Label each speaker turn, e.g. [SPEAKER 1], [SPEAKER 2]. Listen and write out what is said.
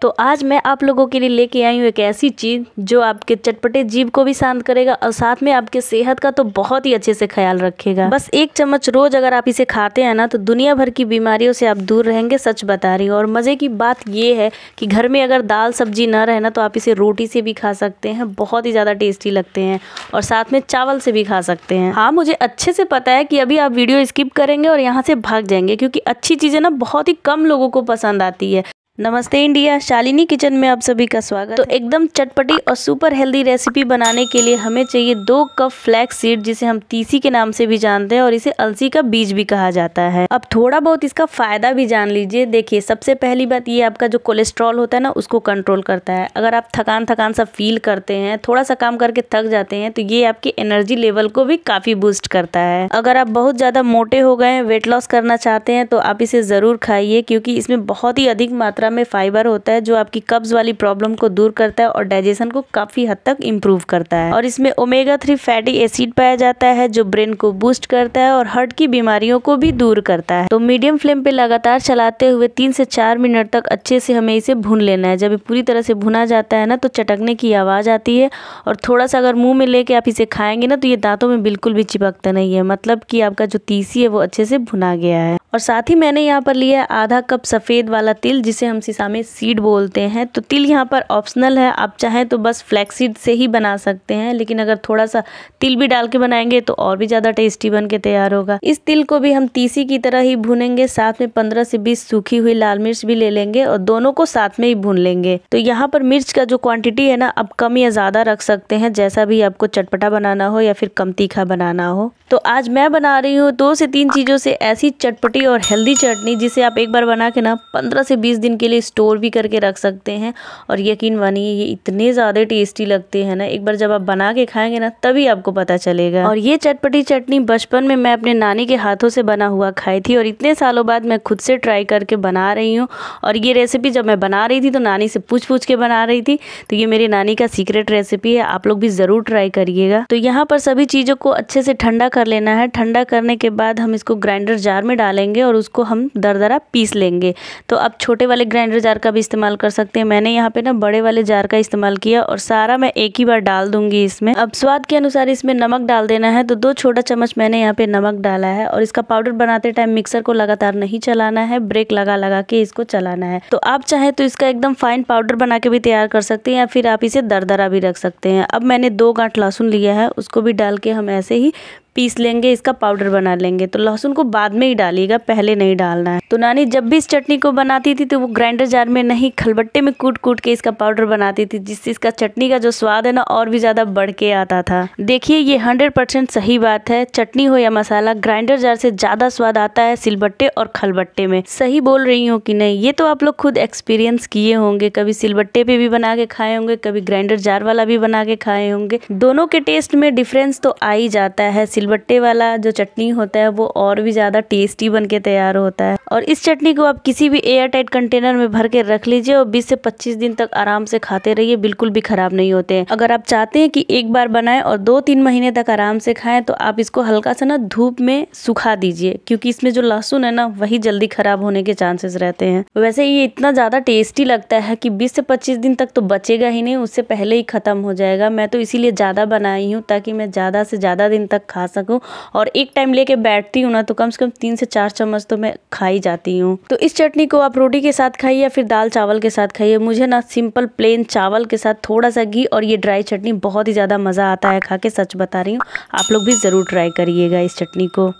[SPEAKER 1] तो आज मैं आप लोगों के लिए लेके आई हूँ एक ऐसी चीज़ जो आपके चटपटे जीभ को भी शांत करेगा और साथ में आपके सेहत का तो बहुत ही अच्छे से ख्याल रखेगा बस एक चम्मच रोज अगर आप इसे खाते हैं ना तो दुनिया भर की बीमारियों से आप दूर रहेंगे सच बता रही हूँ और मज़े की बात ये है कि घर में अगर दाल सब्जी ना रहे ना तो आप इसे रोटी से भी खा सकते हैं बहुत ही ज़्यादा टेस्टी लगते हैं और साथ में चावल से भी खा सकते हैं हाँ मुझे अच्छे से पता है कि अभी आप वीडियो स्किप करेंगे और यहाँ से भाग जाएंगे क्योंकि अच्छी चीज़ें ना बहुत ही कम लोगों को पसंद आती है नमस्ते इंडिया शालिनी किचन में आप सभी का स्वागत तो एकदम चटपटी और सुपर हेल्दी रेसिपी बनाने के लिए हमें चाहिए दो कप फ्लैक्स सीड जिसे हम तीसी के नाम से भी जानते हैं और इसे अलसी का बीज भी कहा जाता है अब थोड़ा बहुत इसका फायदा भी जान लीजिए देखिए सबसे पहली बात ये आपका जो कोलेस्ट्रॉल होता है ना उसको कंट्रोल करता है अगर आप थकान थकान सा फील करते हैं थोड़ा सा काम करके थक जाते हैं तो ये आपके एनर्जी लेवल को भी काफी बूस्ट करता है अगर आप बहुत ज्यादा मोटे हो गए वेट लॉस करना चाहते हैं तो आप इसे जरूर खाइए क्योंकि इसमें बहुत ही अधिक मात्रा मात्रा में फाइबर होता है जो आपकी कब्ज वाली प्रॉब्लम को दूर करता है और डाइजेशन को काफ़ी हद तक इम्प्रूव करता है और इसमें ओमेगा थ्री फैटी एसिड पाया जाता है जो ब्रेन को बूस्ट करता है और हार्ट की बीमारियों को भी दूर करता है तो मीडियम फ्लेम पे लगातार चलाते हुए तीन से चार मिनट तक अच्छे से हमें इसे भून लेना है जब पूरी तरह से भुना जाता है ना तो चटकने की आवाज़ आती है और थोड़ा सा अगर मुंह में लेके आप इसे खाएंगे ना तो ये दांतों में बिल्कुल भी चिपकता नहीं है मतलब कि आपका जो तीसी है वो अच्छे से भुना गया है और साथ ही मैंने यहाँ पर लिया है आधा कप सफ़ेद वाला तिल जिसे हम सीसा में सीड बोलते हैं तो तिल यहाँ पर ऑप्शनल है आप चाहें तो बस फ्लैक्सीड से ही बना सकते हैं लेकिन अगर थोड़ा सा तिल भी डाल के बनाएंगे तो और भी ज़्यादा टेस्टी बन के तैयार होगा इस तिल को भी हम तीसी की तरह ही भुनेंगे साथ में पंद्रह से बीस सूखी हुई लाल मिर्च भी ले लेंगे और दोनों को साथ में ही भून लेंगे तो यहाँ पर मिर्च का जो क्वान्टिटी है ना आप कम या ज़्यादा रख सकते हैं जैसा भी आपको चटपटा बनाना हो या फिर कम तीखा बनाना हो तो आज मैं बना रही हूँ दो से तीन चीज़ों से ऐसी चटपटी टेस्टी और हेल्दी चटनी जिसे आप एक बार बना के ना पंद्रह से बीस दिन के लिए स्टोर भी करके रख सकते हैं और यकीन मानिए ये इतने ज़्यादा टेस्टी लगते हैं ना एक बार जब आप बना के खाएंगे ना तभी आपको पता चलेगा और ये चटपटी चटनी बचपन में मैं अपने नानी के हाथों से बना हुआ खाई थी और इतने सालों बाद मैं खुद से ट्राई करके बना रही हूँ और ये रेसिपी जब मैं बना रही थी तो नानी से पूछ पूछ के बना रही थी तो ये मेरी नानी का सीक्रेट रेसिपी है आप लोग भी ज़रूर ट्राई करिएगा तो यहाँ पर सभी चीज़ों को अच्छे से ठंडा कर लेना है ठंडा करने के बाद हम इसको ग्राइंडर जार में डालेंगे लेंगे और उसको हम दरदरा पीस लेंगे तो अब छोटे वाले ग्राइंडर जार का भी इस्तेमाल कर सकते हैं मैंने यहाँ पे ना बड़े वाले जार का इस्तेमाल किया और सारा मैं एक ही बार डाल दूंगी इसमें अब स्वाद के अनुसार इसमें नमक डाल देना है तो दो छोटा चम्मच मैंने यहाँ पे नमक डाला है और इसका पाउडर बनाते टाइम मिक्सर को लगातार नहीं चलाना है ब्रेक लगा लगा के इसको चलाना है तो आप चाहें तो इसका एकदम फाइन पाउडर बना के भी तैयार कर सकते हैं या फिर आप इसे दरदरा भी रख सकते हैं अब मैंने दो गांठ लहसुन लिया है उसको भी डाल के हम ऐसे ही पीस लेंगे इसका पाउडर बना लेंगे तो लहसुन को बाद में ही डालिएगा पहले नहीं डालना है तो नानी जब भी इस चटनी को बनाती थी तो वो ग्राइंडर जार में नहीं खलबट्टे में कूट कूट के इसका पाउडर बनाती थी जिससे इसका चटनी का जो स्वाद है ना और भी ज़्यादा बढ़ के आता था देखिए ये हंड्रेड सही बात है चटनी हो या मसाला ग्राइंडर जार से ज़्यादा स्वाद आता है सिलबट्टे और खलबट्टे में सही बोल रही हूँ कि नहीं ये तो आप लोग खुद एक्सपीरियंस किए होंगे कभी सिलबट्टे पे भी बना के खाए होंगे कभी ग्राइंडर जार वाला भी बना के खाए होंगे दोनों के टेस्ट में डिफरेंस तो आ ही जाता है सिलबट्टे वाला जो चटनी होता है वो और भी ज़्यादा टेस्टी बन के तैयार होता है और इस चटनी को आप किसी भी एयर टाइट कंटेनर में भर के रख लीजिए और 20 से 25 दिन तक आराम से खाते रहिए बिल्कुल भी खराब नहीं होते हैं अगर आप चाहते हैं कि एक बार बनाए और दो तीन महीने तक आराम से खाएं तो आप इसको हल्का सा ना धूप में सुखा दीजिए क्योंकि इसमें जो लहसुन है ना वही जल्दी खराब होने के चांसेस रहते हैं वैसे ये इतना ज़्यादा टेस्टी लगता है कि बीस से पच्चीस दिन तक तो बचेगा ही नहीं उससे पहले ही ख़त्म हो जाएगा मैं तो इसीलिए ज़्यादा बनाई हूँ ताकि मैं ज़्यादा से ज़्यादा दिन तक खा सकूँ और एक टाइम लेके बैठती हूँ ना तो कम से कम तीन से चार चम्मच तो मैं खाई जाती हूँ तो इस चटनी को आप रोटी के साथ खाइए या फिर दाल चावल के साथ खाइए मुझे ना सिंपल प्लेन चावल के साथ थोड़ा सा घी और ये ड्राई चटनी बहुत ही ज़्यादा मज़ा आता है खा के सच बता रही हूँ आप लोग भी ज़रूर ट्राई करिएगा इस चटनी को